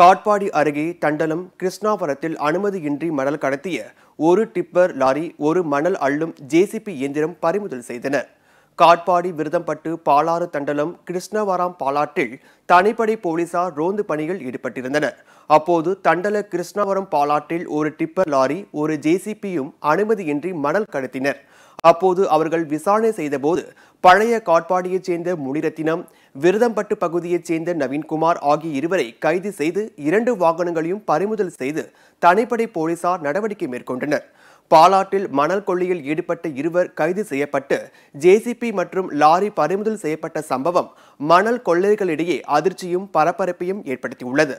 காட்பாடி அருகே தண்டலம் கிருஷ்ணாபுரத்தில் அனுமதியின்றி மணல் கடத்திய ஒரு டிப்பர் லாரி ஒரு மணல் அள்ளும் ஜேசிபி இயந்திரம் பறிமுதல் செய்தனர் காட்பாடி விருதம்பட்டு பாலாறு தண்டலம் கிருஷ்ணவராம் பாலாற்றில் தனிப்படை போலீசார் ரோந்து பணியில் ஈடுபட்டிருந்தனர் அப்போது தண்டல கிருஷ்ணவரம் பாலாற்றில் ஒரு டிப்பர் லாரி ஒரு ஜேசிபியும் அனுமதியின்றி மணல் கடத்தினர் அப்போது அவர்கள் விசாரணை செய்தபோது பழைய காட்பாடியைச் சேர்ந்த முனிரத்தினம் விருதம்பட்டு பகுதியைச் சேர்ந்த நவீன்குமார் ஆகிய இருவரை கைது செய்து இரண்டு வாகனங்களையும் பறிமுதல் செய்து தனிப்படை போலீசார் நடவடிக்கை மேற்கொண்டனர் பாலாற்றில் மணல் கொள்ளியில் ஈடுபட்ட இருவர் கைது செய்யப்பட்டு ஜேசிபி மற்றும் லாரி பறிமுதல் செய்யப்பட்ட சம்பவம் மணல் கொள்ளைகளிடையே அதிர்ச்சியும் பரபரப்பையும் ஏற்படுத்தியுள்ளது